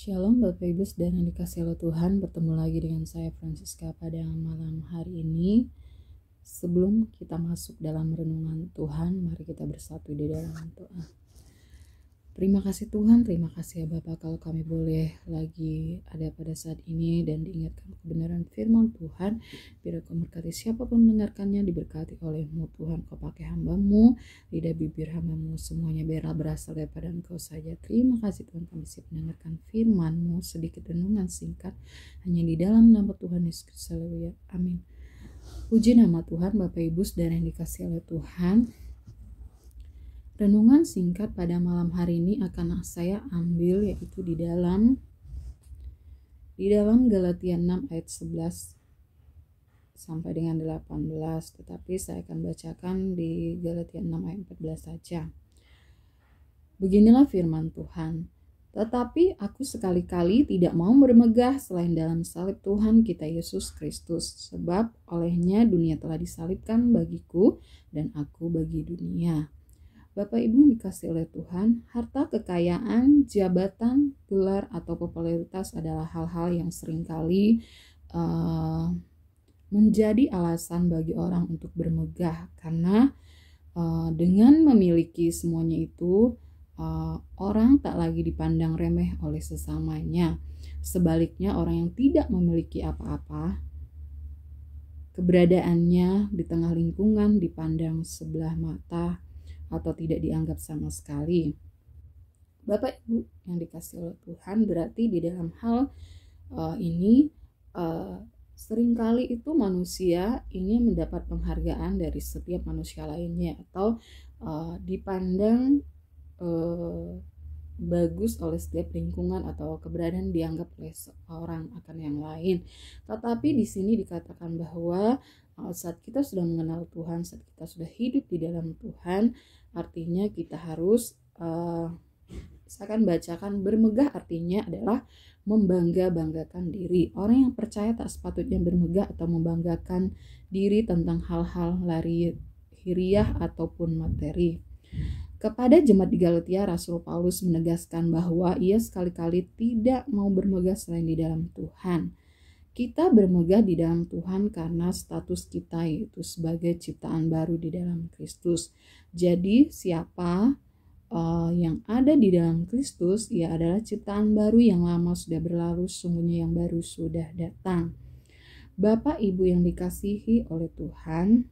Shalom Bapak Ibu dan yang dikasih oleh Tuhan Bertemu lagi dengan saya Francisca pada malam hari ini Sebelum kita masuk dalam renungan Tuhan Mari kita bersatu di dalam doa Terima kasih Tuhan, terima kasih ya Bapak kalau kami boleh lagi ada pada saat ini dan diingatkan kebenaran firman Tuhan. Biar kau siapa siapapun mendengarkannya, diberkati olehmu Tuhan. Kau pakai hambamu, lidah bibir hambamu, semuanya biarlah berasal daripada engkau saja. Terima kasih Tuhan kami siap mendengarkan firmanmu, sedikit renungan singkat. Hanya di dalam nama Tuhan Yesus Kristus, Amin. Puji nama Tuhan, Bapak Ibu, saudara yang dikasih oleh Tuhan. Renungan singkat pada malam hari ini akan saya ambil yaitu di dalam di dalam Galatia 6 ayat 11 sampai dengan 18 tetapi saya akan bacakan di Galatia 6 ayat 14 saja. Beginilah firman Tuhan. Tetapi aku sekali-kali tidak mau bermegah selain dalam salib Tuhan kita Yesus Kristus, sebab olehnya dunia telah disalibkan bagiku dan aku bagi dunia. Bapak Ibu dikasih oleh Tuhan, harta kekayaan, jabatan, gelar, atau popularitas adalah hal-hal yang seringkali uh, menjadi alasan bagi orang untuk bermegah karena uh, dengan memiliki semuanya itu uh, orang tak lagi dipandang remeh oleh sesamanya. Sebaliknya orang yang tidak memiliki apa-apa keberadaannya di tengah lingkungan dipandang sebelah mata atau tidak dianggap sama sekali. Bapak Ibu yang dikasih oleh Tuhan berarti di dalam hal uh, ini uh, seringkali itu manusia ingin mendapat penghargaan dari setiap manusia lainnya atau uh, dipandang uh, bagus oleh setiap lingkungan atau keberadaan dianggap oleh seorang akan yang lain. Tetapi di sini dikatakan bahwa eh, saat kita sudah mengenal Tuhan, saat kita sudah hidup di dalam Tuhan, artinya kita harus uh, saya akan bacakan bermegah artinya adalah membangga-banggakan diri. Orang yang percaya tak sepatutnya bermegah atau membanggakan diri tentang hal-hal lari hiriah ataupun materi. Kepada jemaat di Galatia, Rasul Paulus menegaskan bahwa ia sekali-kali tidak mau bermegah selain di dalam Tuhan. Kita bermegah di dalam Tuhan karena status kita yaitu sebagai ciptaan baru di dalam Kristus. Jadi siapa uh, yang ada di dalam Kristus, ia adalah ciptaan baru yang lama sudah berlalu, sungguhnya yang baru sudah datang. Bapak Ibu yang dikasihi oleh Tuhan,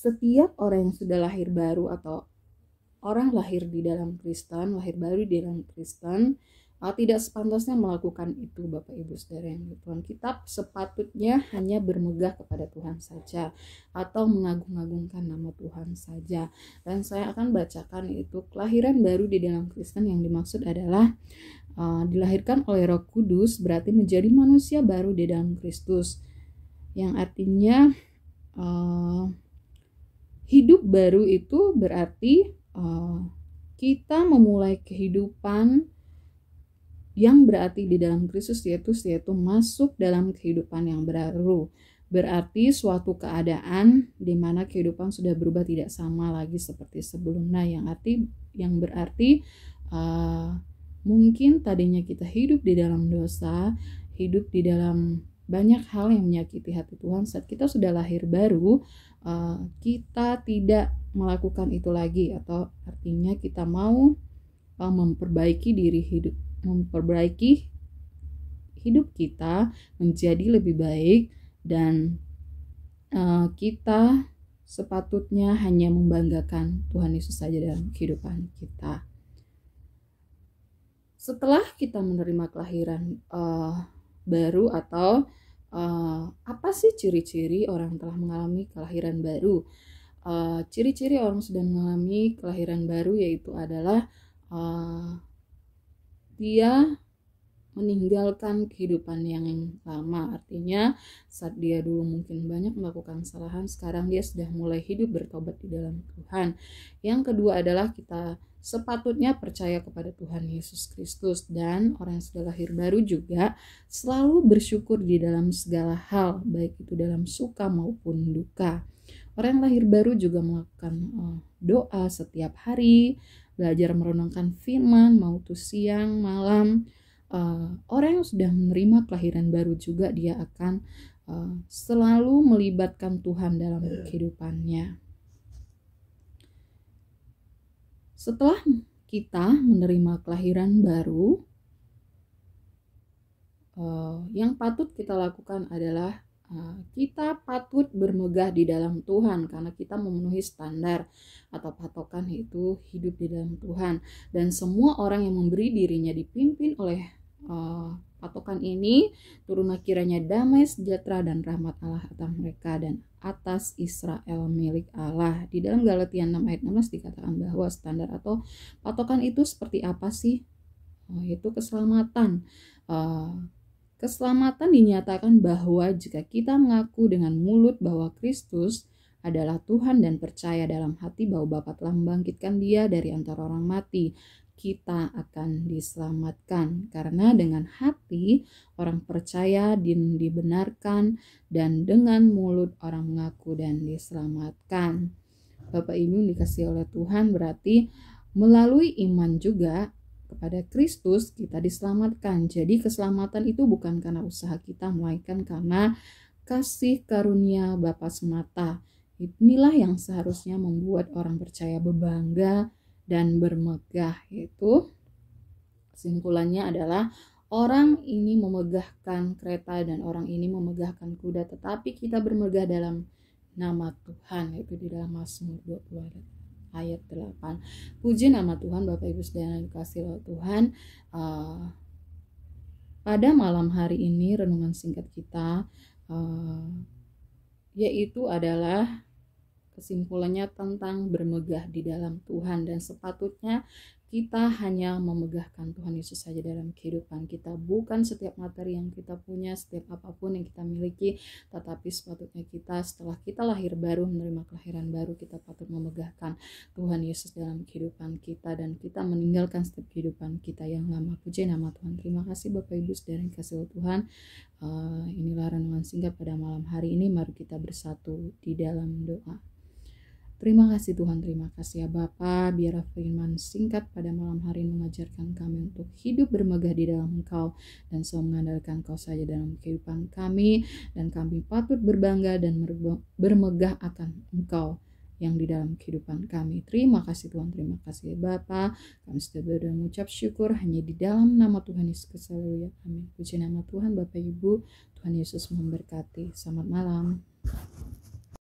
setiap orang yang sudah lahir baru atau orang lahir di dalam Kristen, lahir baru di dalam Kristen, uh, tidak sepantasnya melakukan itu Bapak Ibu Saudara yang di Tuhan. Kitab sepatutnya hanya bermegah kepada Tuhan saja atau mengagung-agungkan nama Tuhan saja. Dan saya akan bacakan itu kelahiran baru di dalam Kristen yang dimaksud adalah uh, dilahirkan oleh Roh Kudus berarti menjadi manusia baru di dalam Kristus. Yang artinya uh, hidup baru itu berarti uh, kita memulai kehidupan yang berarti di dalam Kristus yaitu yaitu masuk dalam kehidupan yang baru berarti suatu keadaan di mana kehidupan sudah berubah tidak sama lagi seperti sebelumnya yang arti yang berarti uh, mungkin tadinya kita hidup di dalam dosa hidup di dalam banyak hal yang menyakiti hati Tuhan saat kita sudah lahir baru eh, kita tidak melakukan itu lagi atau artinya kita mau eh, memperbaiki diri hidup memperbaiki hidup kita menjadi lebih baik dan eh, kita sepatutnya hanya membanggakan Tuhan Yesus saja dalam kehidupan kita. Setelah kita menerima kelahiran uh, baru atau uh, apa sih ciri-ciri orang telah mengalami kelahiran baru? Eh, ciri-ciri uh, orang sudah mengalami kelahiran baru yaitu adalah uh, dia meninggalkan kehidupan yang lama artinya saat dia dulu mungkin banyak melakukan kesalahan sekarang dia sudah mulai hidup bertobat di dalam Tuhan yang kedua adalah kita sepatutnya percaya kepada Tuhan Yesus Kristus dan orang yang sudah lahir baru juga selalu bersyukur di dalam segala hal baik itu dalam suka maupun duka orang yang lahir baru juga melakukan eh, doa setiap hari belajar merenungkan firman mau itu siang malam uh, orang yang sudah menerima kelahiran baru juga dia akan uh, selalu melibatkan Tuhan dalam iya. kehidupannya. Setelah kita menerima kelahiran baru, uh, yang patut kita lakukan adalah kita patut bermegah di dalam Tuhan karena kita memenuhi standar atau patokan yaitu hidup di dalam Tuhan dan semua orang yang memberi dirinya dipimpin oleh uh, patokan ini turunlah kiranya damai sejahtera dan rahmat Allah atas mereka dan atas Israel milik Allah. Di dalam Galatia 6 ayat 16 dikatakan bahwa standar atau patokan itu seperti apa sih? uh, oh, itu keselamatan. Uh, keselamatan dinyatakan bahwa jika kita mengaku dengan mulut bahwa Kristus adalah Tuhan dan percaya dalam hati bahwa Bapa telah membangkitkan dia dari antara orang mati kita akan diselamatkan karena dengan hati orang percaya dan dibenarkan dan dengan mulut orang mengaku dan diselamatkan. Bapak Ibu dikasih oleh Tuhan berarti melalui iman juga kepada Kristus kita diselamatkan. Jadi keselamatan itu bukan karena usaha kita melainkan karena kasih karunia Bapa semata. Inilah yang seharusnya membuat orang percaya berbangga dan bermegah itu kesimpulannya adalah orang ini memegahkan kereta dan orang ini memegahkan kuda tetapi kita bermegah dalam nama Tuhan yaitu di dalam Mazmur 20 ayat 8 puji nama Tuhan Bapak Ibu Saudara dikasih oleh Tuhan uh, pada malam hari ini renungan singkat kita uh, yaitu adalah kesimpulannya tentang bermegah di dalam Tuhan dan sepatutnya kita hanya memegahkan Tuhan Yesus saja dalam kehidupan kita bukan setiap materi yang kita punya setiap apapun yang kita miliki tetapi sepatutnya kita setelah kita lahir baru menerima kelahiran baru kita patut memegahkan Tuhan Yesus dalam kehidupan kita dan kita meninggalkan setiap kehidupan kita yang lama puji nama Tuhan terima kasih Bapak Ibu saudara yang kasih Tuhan uh, inilah renungan singkat pada malam hari ini mari kita bersatu di dalam doa Terima kasih Tuhan, terima kasih ya Bapa. Biar firman singkat pada malam hari mengajarkan kami untuk hidup bermegah di dalam Engkau dan selalu mengandalkan Kau saja dalam kehidupan kami dan kami patut berbangga dan bermegah akan Engkau yang di dalam kehidupan kami. Terima kasih Tuhan, terima kasih ya Bapa. Kami sudah berdoa mengucap syukur hanya di dalam nama Tuhan Yesus Kristus. Amin. Puji nama Tuhan Bapak Ibu. Tuhan Yesus memberkati. Selamat malam.